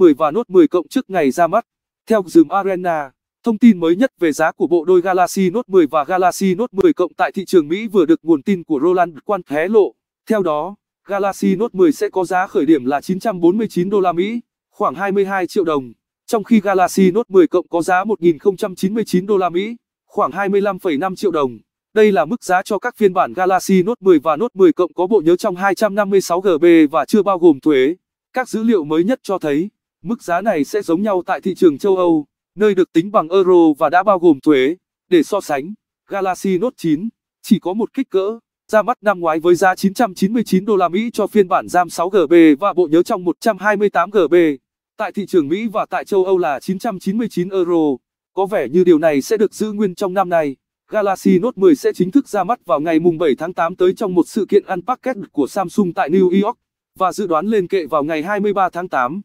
10 và Note 10 cộng trước ngày ra mắt. Theo Zoom Arena, thông tin mới nhất về giá của bộ đôi Galaxy Note 10 và Galaxy Note 10 cộng tại thị trường Mỹ vừa được nguồn tin của Roland Quan hé lộ. Theo đó, Galaxy Note 10 sẽ có giá khởi điểm là 949 đô la Mỹ, khoảng 22 triệu đồng, trong khi Galaxy Note 10 cộng có giá 1099 đô la Mỹ, khoảng 25,5 triệu đồng. Đây là mức giá cho các phiên bản Galaxy Note 10 và Note 10 cộng có bộ nhớ trong 256GB và chưa bao gồm thuế. Các dữ liệu mới nhất cho thấy Mức giá này sẽ giống nhau tại thị trường châu Âu, nơi được tính bằng euro và đã bao gồm thuế. Để so sánh, Galaxy Note 9 chỉ có một kích cỡ, ra mắt năm ngoái với giá 999 đô la Mỹ cho phiên bản RAM 6GB và bộ nhớ trong 128GB. Tại thị trường Mỹ và tại châu Âu là 999 euro. Có vẻ như điều này sẽ được giữ nguyên trong năm nay. Galaxy Note 10 sẽ chính thức ra mắt vào ngày mùng 7 tháng 8 tới trong một sự kiện Unpacked của Samsung tại New York và dự đoán lên kệ vào ngày 23 tháng 8.